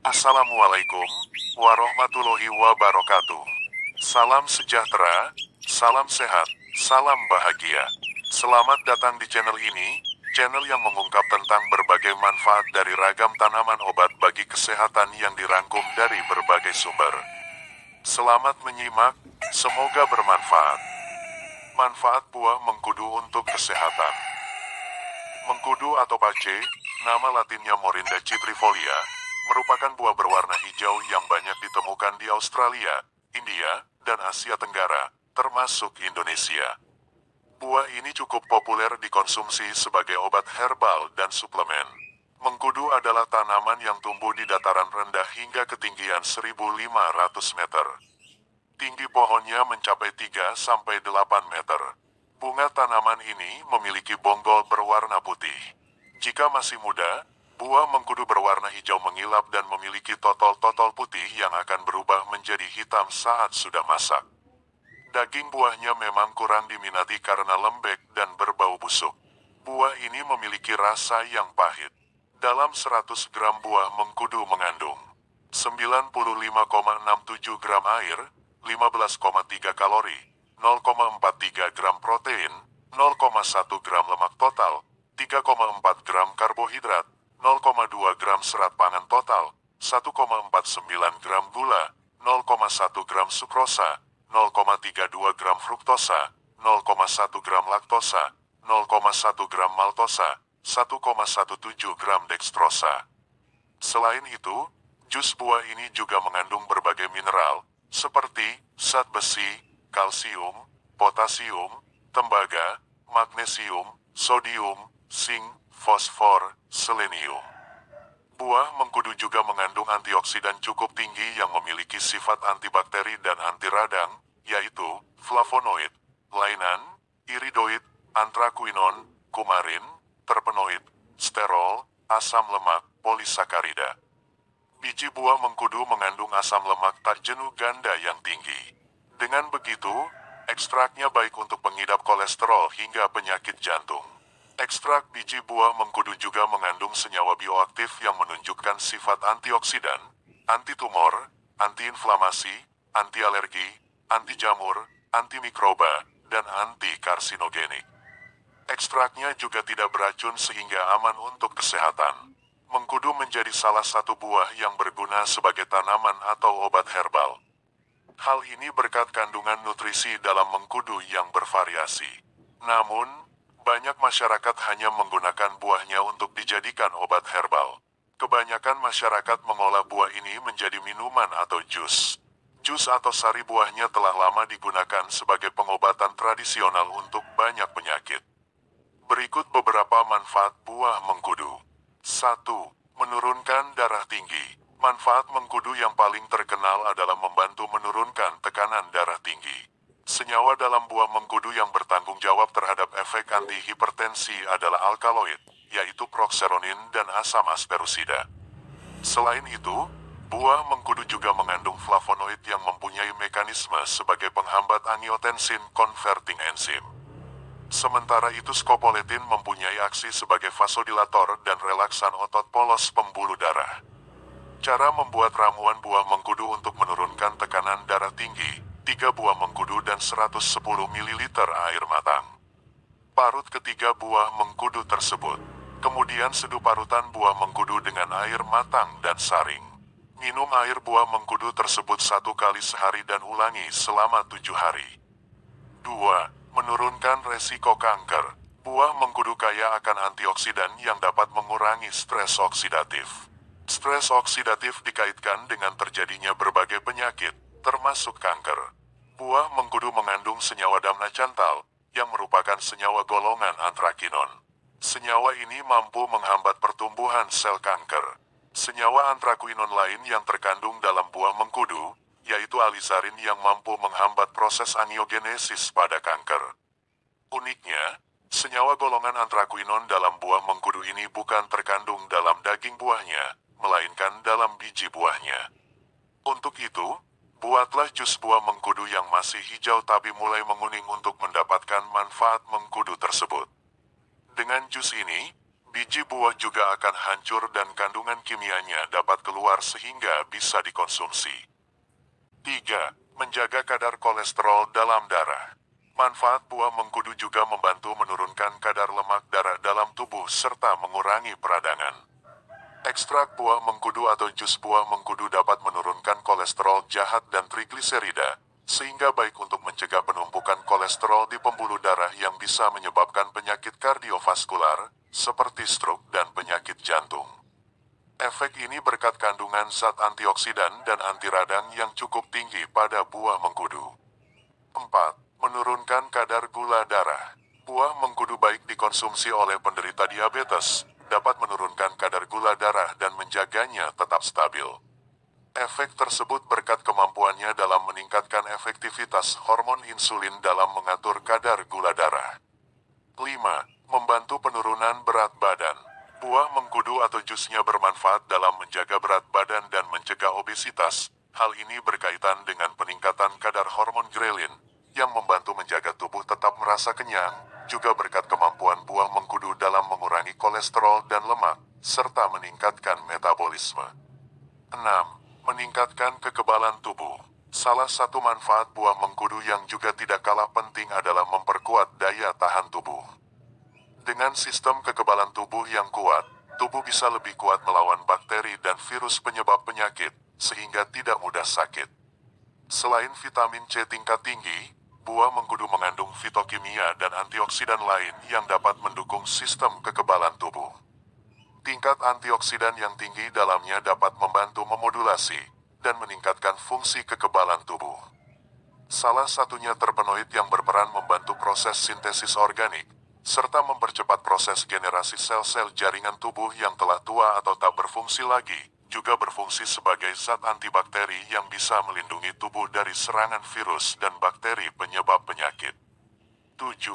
Assalamualaikum warahmatullahi wabarakatuh. Salam sejahtera, salam sehat, salam bahagia. Selamat datang di channel ini, channel yang mengungkap tentang berbagai manfaat dari ragam tanaman obat bagi kesehatan yang dirangkum dari berbagai sumber. Selamat menyimak, semoga bermanfaat. Manfaat buah mengkudu untuk kesehatan. Mengkudu atau pace, nama latinnya Morinda citrifolia, merupakan buah berwarna hijau yang banyak ditemukan di Australia, India, dan Asia Tenggara, termasuk Indonesia. Buah ini cukup populer dikonsumsi sebagai obat herbal dan suplemen. Mengkudu adalah tanaman yang tumbuh di dataran rendah hingga ketinggian 1.500 meter. Tinggi pohonnya mencapai 3-8 meter. Bunga tanaman ini memiliki bonggol berwarna putih. Jika masih muda, Buah mengkudu berwarna hijau mengilap dan memiliki totol-totol putih yang akan berubah menjadi hitam saat sudah masak. Daging buahnya memang kurang diminati karena lembek dan berbau busuk. Buah ini memiliki rasa yang pahit. Dalam 100 gram buah mengkudu mengandung 95,67 gram air, 15,3 kalori, 0,43 gram protein, 0,1 gram lemak total, 3,4 gram karbohidrat, 0,2 gram serat pangan total, 1,49 gram gula, 0,1 gram sukrosa, 0,32 gram fruktosa, 0,1 gram laktosa, 0,1 gram maltosa, 1,17 gram dextrosa. Selain itu, jus buah ini juga mengandung berbagai mineral, seperti zat besi, kalsium, potasium, tembaga, magnesium, sodium, zinc, fosfor, selenium. Buah mengkudu juga mengandung antioksidan cukup tinggi yang memiliki sifat antibakteri dan anti radang, yaitu flavonoid, lainan, iridoid, antraquinon, kumarin, terpenoid, sterol, asam lemak, polisakarida. Biji buah mengkudu mengandung asam lemak tak jenuh ganda yang tinggi. Dengan begitu, ekstraknya baik untuk pengidap kolesterol hingga penyakit jantung. Ekstrak biji buah mengkudu juga mengandung senyawa bioaktif yang menunjukkan sifat antioksidan, anti-tumor, antitumor, antiinflamasi, antialergi, anti jamur, antimikroba, dan anti karsinogenik. Ekstraknya juga tidak beracun sehingga aman untuk kesehatan. Mengkudu menjadi salah satu buah yang berguna sebagai tanaman atau obat herbal. Hal ini berkat kandungan nutrisi dalam mengkudu yang bervariasi. Namun, banyak masyarakat hanya menggunakan buahnya untuk dijadikan obat herbal. Kebanyakan masyarakat mengolah buah ini menjadi minuman atau jus. Jus atau sari buahnya telah lama digunakan sebagai pengobatan tradisional untuk banyak penyakit. Berikut beberapa manfaat buah mengkudu. 1. Menurunkan darah tinggi. Manfaat mengkudu yang paling terkenal adalah membantu menurunkan tekanan darah tinggi senyawa dalam buah mengkudu yang bertanggung jawab terhadap efek antihipertensi adalah alkaloid, yaitu proxeronin dan asam asperusida. Selain itu, buah mengkudu juga mengandung flavonoid yang mempunyai mekanisme sebagai penghambat angiotensin converting enzim. Sementara itu skopoletin mempunyai aksi sebagai vasodilator dan relaksan otot polos pembuluh darah. Cara membuat ramuan buah mengkudu untuk menurunkan tekanan darah tinggi 3 buah mengkudu dan 110 ml air matang. Parut ketiga buah mengkudu tersebut. Kemudian seduh parutan buah mengkudu dengan air matang dan saring. Minum air buah mengkudu tersebut satu kali sehari dan ulangi selama tujuh hari. 2. Menurunkan resiko kanker. Buah mengkudu kaya akan antioksidan yang dapat mengurangi stres oksidatif. Stres oksidatif dikaitkan dengan terjadinya berbagai penyakit, termasuk kanker. Buah mengkudu mengandung senyawa damnacantal, yang merupakan senyawa golongan antrakinon. Senyawa ini mampu menghambat pertumbuhan sel kanker. Senyawa antrakinon lain yang terkandung dalam buah mengkudu, yaitu alizarin yang mampu menghambat proses angiogenesis pada kanker. Uniknya, senyawa golongan antrakinon dalam buah mengkudu ini bukan terkandung dalam daging buahnya, melainkan dalam biji buahnya. Untuk itu, Buatlah jus buah mengkudu yang masih hijau tapi mulai menguning untuk mendapatkan manfaat mengkudu tersebut. Dengan jus ini, biji buah juga akan hancur dan kandungan kimianya dapat keluar sehingga bisa dikonsumsi. 3. Menjaga kadar kolesterol dalam darah. Manfaat buah mengkudu juga membantu menurunkan kadar lemak darah dalam tubuh serta mengurangi peradangan. Ekstrak buah mengkudu atau jus buah mengkudu dapat menurunkan kolesterol jahat dan trigliserida, sehingga baik untuk mencegah penumpukan kolesterol di pembuluh darah yang bisa menyebabkan penyakit kardiovaskular, seperti stroke dan penyakit jantung. Efek ini berkat kandungan zat antioksidan dan anti-radang yang cukup tinggi pada buah mengkudu. 4. Menurunkan kadar gula darah. Buah mengkudu baik dikonsumsi oleh penderita diabetes, dapat menurunkan kadar gula darah dan menjaganya tetap stabil. Efek tersebut berkat kemampuannya dalam meningkatkan efektivitas hormon insulin dalam mengatur kadar gula darah. 5. Membantu penurunan berat badan. Buah mengkudu atau jusnya bermanfaat dalam menjaga berat badan dan mencegah obesitas. Hal ini berkaitan dengan peningkatan kadar hormon grelin yang membantu menjaga tubuh tetap merasa kenyang juga berkat kemampuan buah mengkudu dalam mengurangi kolesterol dan lemak, serta meningkatkan metabolisme. 6. Meningkatkan kekebalan tubuh. Salah satu manfaat buah mengkudu yang juga tidak kalah penting adalah memperkuat daya tahan tubuh. Dengan sistem kekebalan tubuh yang kuat, tubuh bisa lebih kuat melawan bakteri dan virus penyebab penyakit, sehingga tidak mudah sakit. Selain vitamin C tingkat tinggi, Buah mengkudu mengandung fitokimia dan antioksidan lain yang dapat mendukung sistem kekebalan tubuh. Tingkat antioksidan yang tinggi dalamnya dapat membantu memodulasi dan meningkatkan fungsi kekebalan tubuh. Salah satunya terpenoid yang berperan membantu proses sintesis organik, serta mempercepat proses generasi sel-sel jaringan tubuh yang telah tua atau tak berfungsi lagi, juga berfungsi sebagai zat antibakteri yang bisa melindungi tubuh dari serangan virus dan bakteri penyebab penyakit. 7.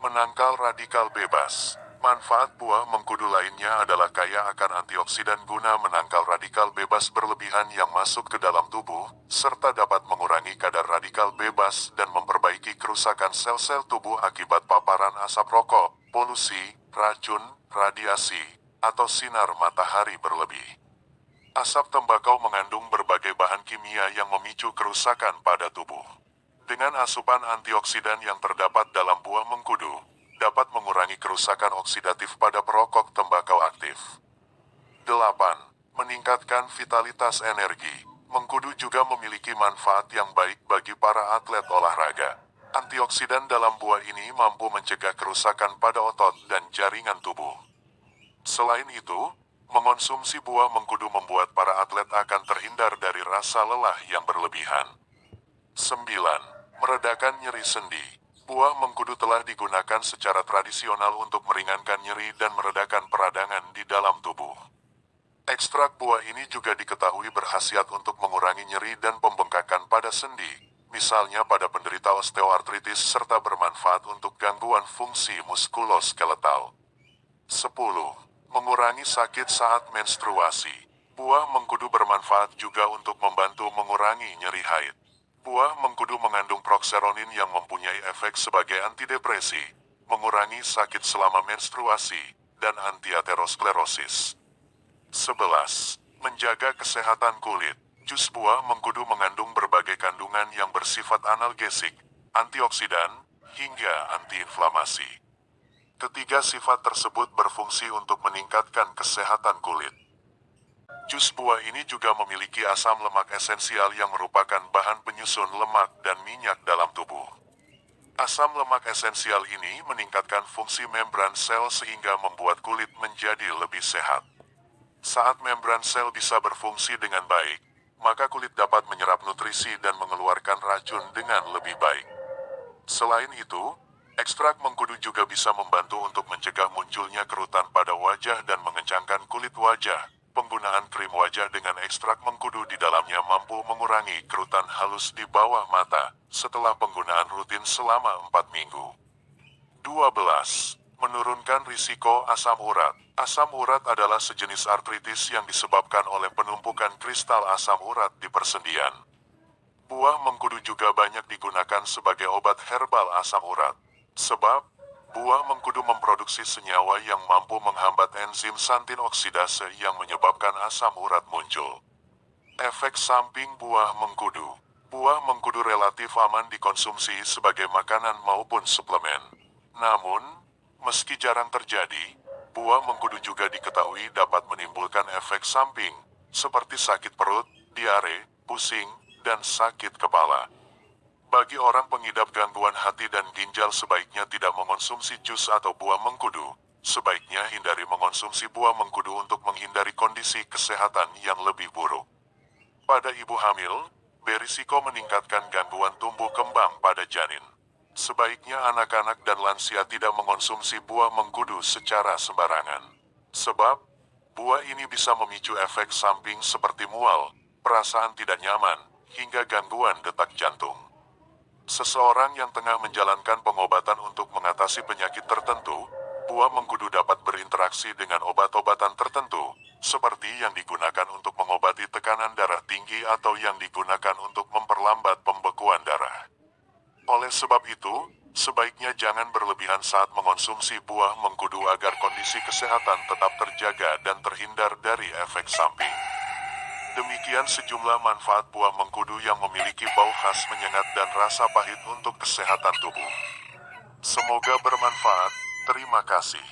Menangkal radikal bebas. Manfaat buah mengkudu lainnya adalah kaya akan antioksidan guna menangkal radikal bebas berlebihan yang masuk ke dalam tubuh, serta dapat mengurangi kadar radikal bebas dan memperbaiki kerusakan sel-sel tubuh akibat paparan asap rokok, polusi, racun, radiasi, atau sinar matahari berlebih. Asap tembakau mengandung berbagai bahan kimia yang memicu kerusakan pada tubuh. Dengan asupan antioksidan yang terdapat dalam buah mengkudu, dapat mengurangi kerusakan oksidatif pada perokok tembakau aktif. 8. Meningkatkan vitalitas energi. Mengkudu juga memiliki manfaat yang baik bagi para atlet olahraga. Antioksidan dalam buah ini mampu mencegah kerusakan pada otot dan jaringan tubuh. Selain itu, Mengonsumsi buah mengkudu membuat para atlet akan terhindar dari rasa lelah yang berlebihan. 9. Meredakan nyeri sendi. Buah mengkudu telah digunakan secara tradisional untuk meringankan nyeri dan meredakan peradangan di dalam tubuh. Ekstrak buah ini juga diketahui berhasiat untuk mengurangi nyeri dan pembengkakan pada sendi, misalnya pada penderita osteoartritis serta bermanfaat untuk gangguan fungsi muskuloskeletal. 10 mengurangi sakit saat menstruasi. Buah mengkudu bermanfaat juga untuk membantu mengurangi nyeri haid. Buah mengkudu mengandung prokseronin yang mempunyai efek sebagai antidepresi, mengurangi sakit selama menstruasi, dan antiaterosklerosis. 11. Menjaga kesehatan kulit. Jus buah mengkudu mengandung berbagai kandungan yang bersifat analgesik, antioksidan, hingga antiinflamasi. Ketiga sifat tersebut berfungsi untuk meningkatkan kesehatan kulit. Jus buah ini juga memiliki asam lemak esensial yang merupakan bahan penyusun lemak dan minyak dalam tubuh. Asam lemak esensial ini meningkatkan fungsi membran sel sehingga membuat kulit menjadi lebih sehat. Saat membran sel bisa berfungsi dengan baik, maka kulit dapat menyerap nutrisi dan mengeluarkan racun dengan lebih baik. Selain itu, Ekstrak mengkudu juga bisa membantu untuk mencegah munculnya kerutan pada wajah dan mengencangkan kulit wajah. Penggunaan krim wajah dengan ekstrak mengkudu di dalamnya mampu mengurangi kerutan halus di bawah mata setelah penggunaan rutin selama 4 minggu. 12 menurunkan risiko asam urat. Asam urat adalah sejenis artritis yang disebabkan oleh penumpukan kristal asam urat di persendian. Buah mengkudu juga banyak digunakan sebagai obat herbal asam urat. Sebab, buah mengkudu memproduksi senyawa yang mampu menghambat enzim santin oksidase yang menyebabkan asam urat muncul. Efek samping buah mengkudu Buah mengkudu relatif aman dikonsumsi sebagai makanan maupun suplemen. Namun, meski jarang terjadi, buah mengkudu juga diketahui dapat menimbulkan efek samping, seperti sakit perut, diare, pusing, dan sakit kepala. Bagi orang pengidap gangguan hati dan ginjal sebaiknya tidak mengonsumsi jus atau buah mengkudu. Sebaiknya hindari mengonsumsi buah mengkudu untuk menghindari kondisi kesehatan yang lebih buruk. Pada ibu hamil, berisiko meningkatkan gangguan tumbuh kembang pada janin. Sebaiknya anak-anak dan lansia tidak mengonsumsi buah mengkudu secara sembarangan. Sebab, buah ini bisa memicu efek samping seperti mual, perasaan tidak nyaman, hingga gangguan detak jantung. Seseorang yang tengah menjalankan pengobatan untuk mengatasi penyakit tertentu, buah mengkudu dapat berinteraksi dengan obat-obatan tertentu, seperti yang digunakan untuk mengobati tekanan darah tinggi atau yang digunakan untuk memperlambat pembekuan darah. Oleh sebab itu, sebaiknya jangan berlebihan saat mengonsumsi buah mengkudu agar kondisi kesehatan tetap terjaga dan terhindar dari efek samping. Demikian sejumlah manfaat buah mengkudu yang memiliki bau khas menyengat dan rasa pahit untuk kesehatan tubuh. Semoga bermanfaat. Terima kasih.